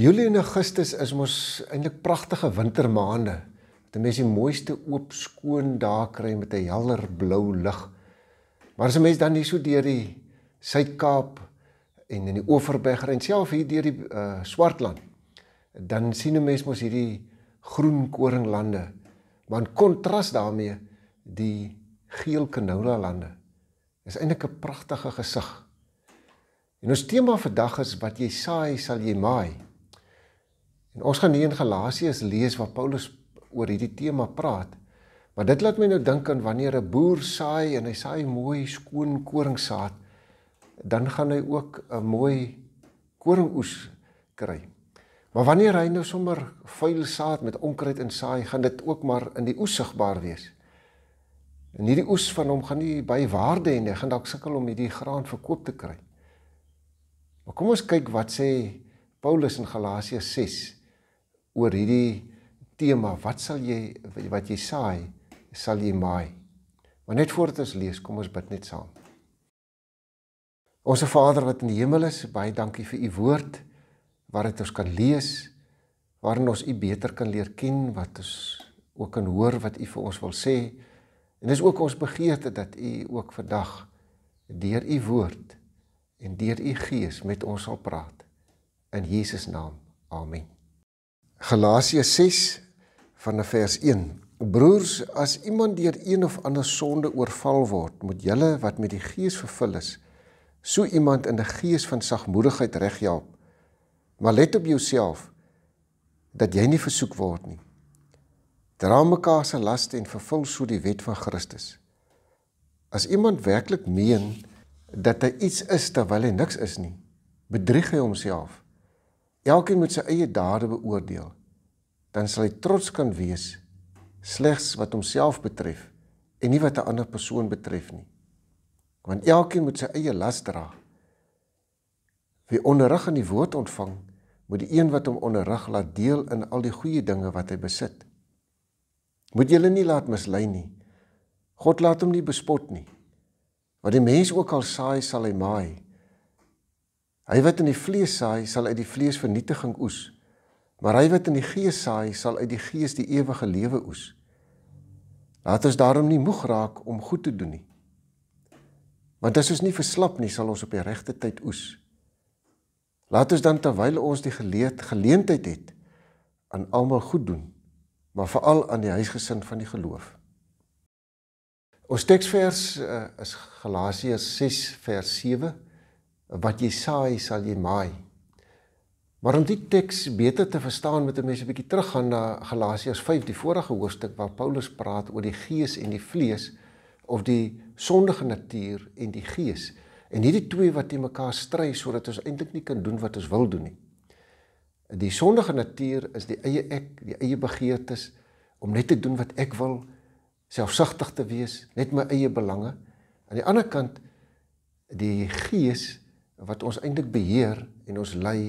Julie en Augustus is mos eintlik pragtige wintermaande. Dit is die mooiste oop skoon dae kry met 'n helder blou lug. Maar as 'n mens dan hier so deur die Suid-Kaap en in die Oeverberg en self hier deur die uh, Swartland, dan sien 'n mens mos hierdie groen koringlande. Maar in kontras daarmee die geel canola lande is eintlik 'n pragtige gesig. En ons tema vandag is wat jy saai, sal jy maai. En ons gaan nie in Galasiërs lees waar Paulus oor hierdie tema praat, maar dit laat my nou dink aan wanneer 'n boer saai en hy saai mooi skoon koringsaad, dan gaan hy ook 'n mooi koringoes kry. Maar wanneer hy nou sommer vuil saad met onkruid insaai, gaan dit ook maar in die oes sigbaar wees. En hierdie oes van hom gaan nie by waarde en hy gaan dalk sukkel om hierdie graan verkoop te kry. Maar kom ons kyk wat sê Paulus in Galasië oor hierdie tema, wat sal jy wat jy saai, sal jy maai. Maar net voordat ons lees, kom ons bid net saam. Onse Vader wat in die hemel is, baie dankie vir u woord waar dit ons kan lees, waarin ons u beter kan leer ken, wat ons ook kan hoor wat u vir ons wil sê. En dis ook ons begeerte dat u ook vandag deur u woord en deur u gees met ons sal praat. In Jesus naam. Amen. Galasië 6 vanaf vers 1. Broers, as iemand deur een of ander sonde oorval word, moet julle wat met die Gees vervul is, so iemand in 'n gees van sagmoedigheid reghelp. Maar let op jouself dat jy nie versoek word nie. Dra mekaar se laste en vervul so die wet van Christus. As iemand werklik meen dat hy iets is terwyl hy niks is nie, bedrieg hy homself elkeen met sy eie dade beoordeel, dan sal hy trots kan wees slegs wat homself betref en nie wat 'n ander persoon betref nie. Want elkeen moet sy eie las dra. Wie onderrig in die woord ontvang, moet die een wat hom onderrig laat deel in al die goeie dinge wat hy besit. Moet julle nie laat mislei nie. God laat hom nie bespot nie. Wat die mens ook al saai, sal hy maai. Hy wat in die vlees saai, sal uit die vlees vernietiging oes. Maar hy wat in die gees saai, sal uit die gees die ewige lewe oes. Laat ons daarom nie moeg raak om goed te doen nie. Want as ons nie verslap nie, sal ons op die regte tyd oes. Laat ons dan terwyl ons die geleed geleentheid het aan almal goed doen, maar veral aan die huisgesin van die geloof. Ons teksvers eh, is Galasiërs 6 vers 7 wat jy saai sal jy maai. Maar om die teks beter te verstaan moet 'n mens 'n bietjie teruggaan na Galasiërs 5 die vorige hoofstuk waar Paulus praat oor die gees en die vlees of die sondige natuur en die gees en hierdie twee wat teen mekaar stry sodat ons eintlik nie kan doen wat ons wil doen nie. Die sondige natuur is die eie ek, die eie begeertes om net te doen wat ek wil, selfsugtig te wees, net my eie belange. Aan die ander kant die gees wat ons eintlik beheer en ons lei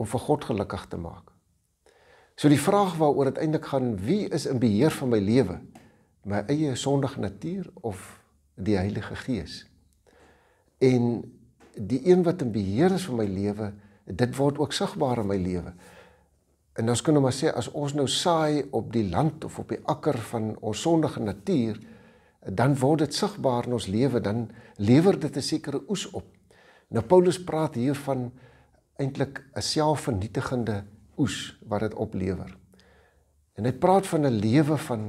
om vir God gelukkig te maak. So die vraag waaroor dit eintlik gaan, wie is in beheer van my lewe? My eie sondige natuur of die Heilige Gees? En die een wat in beheer is van my lewe, dit word ook sigbaar in my lewe. En ons kan nou maar sê as ons nou saai op die land of op die akker van ons sondige natuur, dan word dit sigbaar in ons lewe, dan lewer dit 'n sekere oes op. Nou Paulus praat hier van eintlik 'n selfvernietigende oes wat dit oplewer. En hy praat van 'n lewe van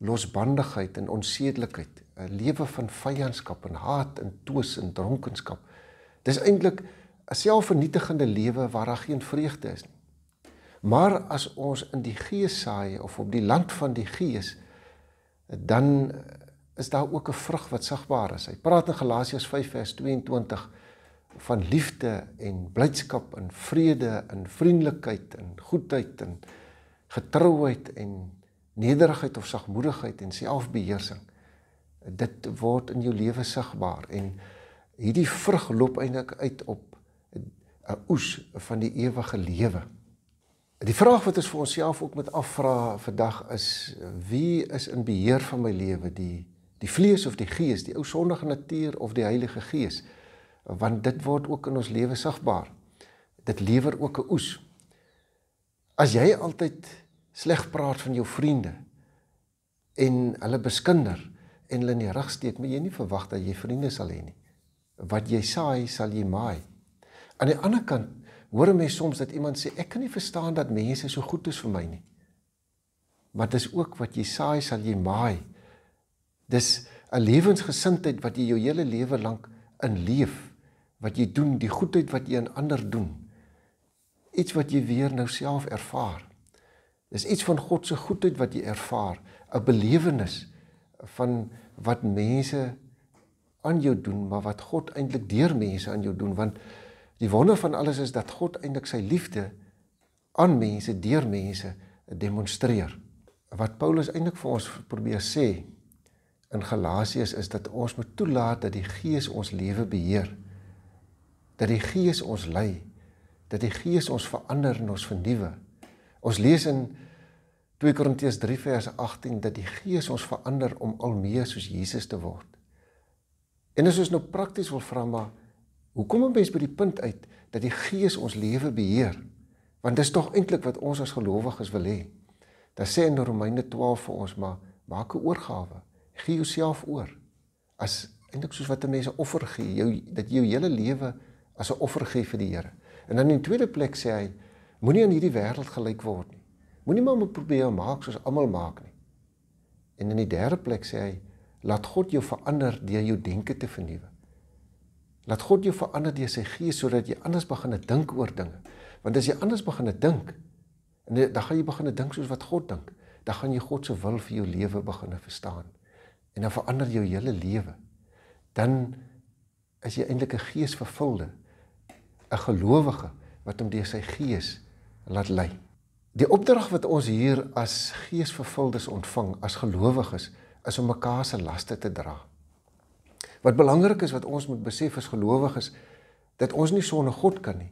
losbandigheid en onsedelikheid, 'n lewe van vyandskap en haat en twis en dronkenskap. Dis eintlik 'n selfvernietigende lewe waar daar geen vreugde is nie. Maar as ons in die gees saai of op die land van die gees, dan is daar ook 'n vrug wat sigbaar is. Hy praat in Galasiërs 5 vers 22 van liefde en blydskap en vrede en vriendelikheid en goedheid en getrouheid en nederigheid of sagmoedigheid en selfbeheersing. Dit word in jou lewe sigbaar en hierdie vrug loop eintlik uit op 'n oes van die ewige lewe. Die vraag wat ons vir onsself ook moet afvra vandag is wie is in beheer van my lewe, die die vlees of die gees, die ou sondige natuur of die Heilige Gees? want dit word ook in ons lewe sigbaar. Dit lewer ook 'n oes. As jy altyd sleg praat van jou vriende en hulle beskinder en hulle in die rug steek, moet jy nie verwag dat jy vriende sal hê nie. Wat jy saai, sal jy maai. Aan die ander kant hoor mense soms dat iemand sê ek kan nie verstaan dat mense so goed is vir my nie. Maar dis ook wat jy saai, sal jy maai. Dis 'n lewensgesindheid wat jy jou hele lewe lank inleef wat jy doen, die goedheid wat jy aan ander doen. Iets wat jy weer nou self ervaar. Dis iets van God se goedheid wat jy ervaar, 'n belewenis van wat mense aan jou doen, maar wat God eintlik deur mense aan jou doen, want die wonder van alles is dat God eintlik sy liefde aan mense deur mense demonstreer. Wat Paulus eintlik vir ons probeer sê in Galasiërs is dat ons moet toelaat dat die Gees ons lewe beheer dat die Gees ons lei, dat die Gees ons verander en ons vernuwe. Ons lees in 2 Korintiërs 3 vers 18 dat die Gees ons verander om al meer soos Jesus te word. En as ons nou prakties wil vra maar hoekom kom mense by die punt uit dat die Gees ons lewe beheer? Want dis tog eintlik wat ons as gelowiges wil hê. Dan sê in Romeine 12 vir ons maar maak 'n oorgawe. Gee jouself oor. As eintlik soos wat 'n mens 'n offer gee, jou dat jy jou hele lewe as 'n offer gee vir die Here. En dan in die tweede plek sê hy moenie aan hierdie wêreld gelyk word nie. Moenie maar moet probeer maak soos almal maak nie. En in die derde plek sê hy laat God jou verander deur jou denke te vernuwe. Laat God jou verander deur sy gees sodat jy anders begin dink oor dinge. Want as jy anders begin dink, dan gaan jy begin dink soos wat God dink. Dan gaan jy God se wil vir jou lewe begin verstaan. En dan verander jou hele lewe. Dan is jy eintlik 'n geesvervulde 'n gelowige wat hom deur sy gees laat lei. Die opdrag wat ons hier as geesvervuldes ontvang as gelowiges is om mekaar se laste te dra. Wat belangrik is wat ons moet besef as gelowiges dat ons nie sonder God kan nie,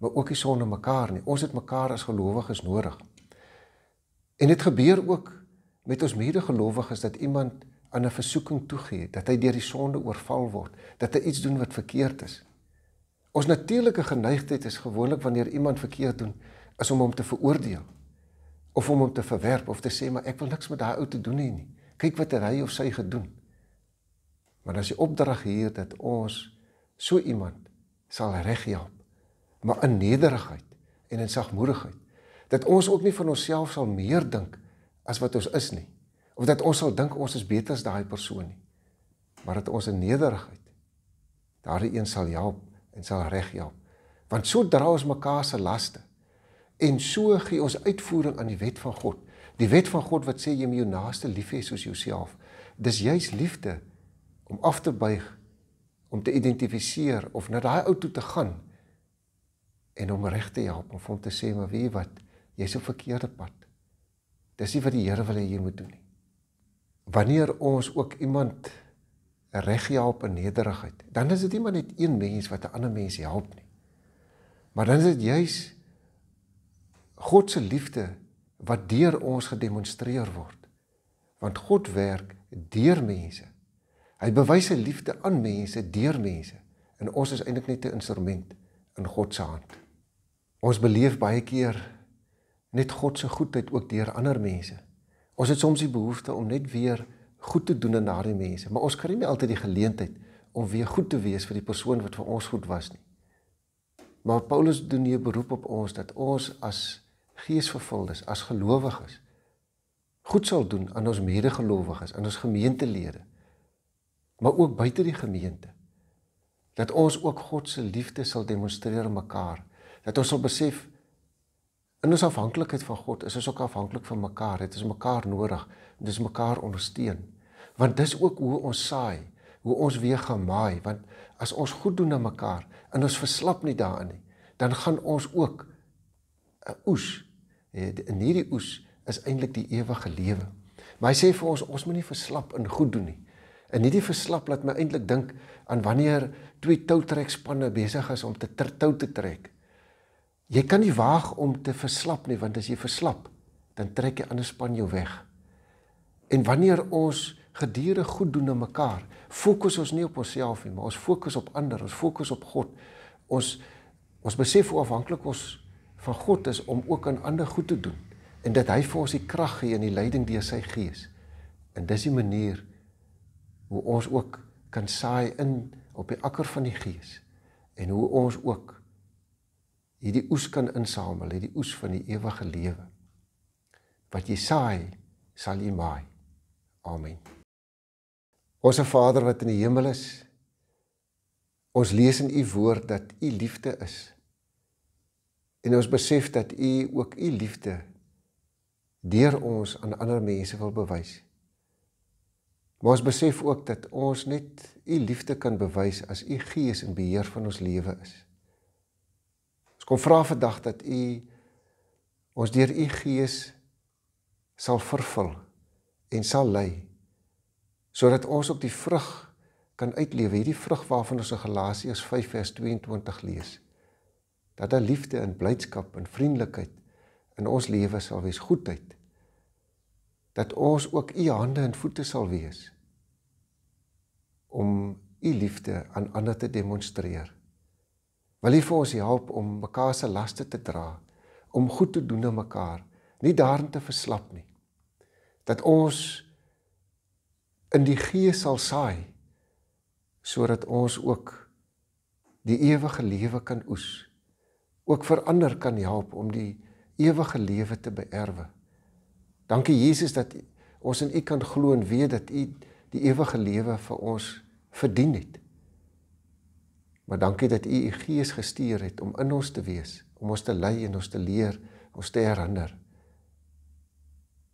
maar ook nie sonder mekaar nie. Ons het mekaar as gelowiges nodig. En dit gebeur ook met ons medegelowiges dat iemand aan 'n versoeking toegee, dat hy deur die sonde oorval word, dat hy iets doen wat verkeerd is. Ons natuurlike geneigtheid is gewoonlik wanneer iemand verkeerd doen, is om hom te veroordeel of om hom te verwerp of te sê maar ek wil niks met daai ou te doen hê nie. Kyk wat hy of sy gedoen. Maar as die opdrag hier dat ons so iemand sal reghelp, maar in nederigheid en in sagmoedigheid, dat ons ook nie van onsself sal meer dink as wat ons is nie, of dat ons sal dink ons is beter as daai persoon nie, maar dat ons in nederigheid daardie een sal help en sal reghelp. Ja. Want so dra ons mekaar se laste en so gee ons uitvoering aan die wet van God. Die wet van God wat sê jy moet jou naaste lief hê soos jouself. Dis juis liefde om af te buig, om te identifiseer of na daai ou toe te gaan en hom reg te help om hom te sê maar weet jy wat, jy's op verkeerde pad. Dis nie wat die Here wil hê jy moet doen nie. Wanneer ons ook iemand reggie help in nederigheid, dan is dit nie maar net een mens wat 'n ander mens help nie. Maar dan is dit juis God se liefde wat deur ons gedemonstreer word. Want God werk deur mense. Hy bewys sy liefde aan mense deur mense en ons is eintlik net 'n instrument in God se hand. Ons beleef baie keer net God se goedheid ook deur ander mense. Ons het soms die behoefte om net weer goed te doen aan daardie mense, maar ons kry nie altyd die geleentheid om weer goed te wees vir die persoon wat vir ons goed was nie. Maar Paulus doen hier beroep op ons dat ons as geesvervuldes, as gelowiges goed sal doen aan ons medegelowiges, aan ons gemeentelede, maar ook buite die gemeente. Dat ons ook God se liefde sal demonstreer aan mekaar, dat ons sal besef in ons afhanklikheid van God, is ons ook afhanklik van mekaar, dit is mekaar nodig dis mekaar ondersteun. Want dis ook hoe ons saai, hoe ons weer gaan maai, want as ons goed doen aan mekaar en ons verslap nie daarin nie, dan gaan ons ook 'n eh, oes eh, in hierdie oes is eintlik die ewige lewe. Maar hy sê vir ons ons moenie verslap in goed doen nie. En hierdie verslap laat my eintlik dink aan wanneer twee toutrekspanne besig is om te tou te trek. Jy kan nie waag om te verslap nie want as jy verslap, dan trek die ander span jou weg. En wanneer ons gedurende goed doen na mekaar, fokus ons nie op onsself nie, maar ons fokus op ander, ons fokus op God. Ons ons besef hoe afhanklik ons van God is om ook aan ander goed te doen en dat hy vir ons die krag gee en die leiding deur sy gees. En dis die manier hoe ons ook kan saai in op die akker van die gees en hoe ons ook hierdie oes kan insamel, hierdie oes van die ewige lewe. Wat jy saai, sal jy maai. Amen. Ons Vader wat in die hemel is, ons lees in u woord dat u liefde is. En ons besef dat u ook u liefde deur ons aan ander mense wil bewys. Maar ons besef ook dat ons net u liefde kan bewys as u Gees in beheer van ons lewe is. Ons kom vra vandag dat u ons deur u Gees sal vervul en sal lei sodat ons op die vrug kan uitlewe hierdie vrug waarvan ons in Galasiërs 5:22 lees dat daar liefde en blydskap en vriendelikheid in ons lewe sal wees goedheid dat ons ook u hande en voete sal wees om u liefde aan ander te demonstreer wil u vir ons help om mekaar se laste te dra om goed te doen aan mekaar nie daarin te verslap nie dat ons in die gees sal saai sodat ons ook die ewige lewe kan oes ook vir ander kan help om die ewige lewe te beerwe. Dankie Jesus dat ons in U kan glo en weet dat U die ewige lewe vir ons verdien het. Maar dankie dat U U Gees gestuur het om in ons te wees, om ons te lei en ons te leer, ons te herinner.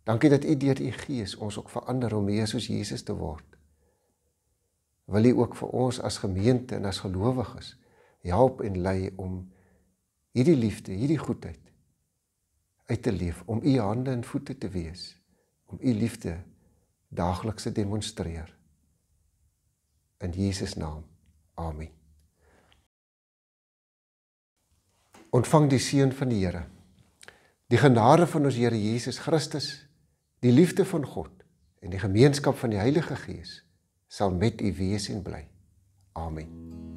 Dankie dat U deur U Gees ons ook verander om meer soos Jesus te word. Wil U ook vir ons as gemeente en as gelowiges help en lei om hierdie liefde, hierdie goedheid uit te leef, om U hande en voete te wees, om U liefde daagliks te demonstreer. In Jesus naam. Amen. Ontvang die seën van die Here. Die genade van ons Here Jesus Christus Die liefde van God en die gemeenskap van die Heilige Gees sal met u wees en bly. Amen.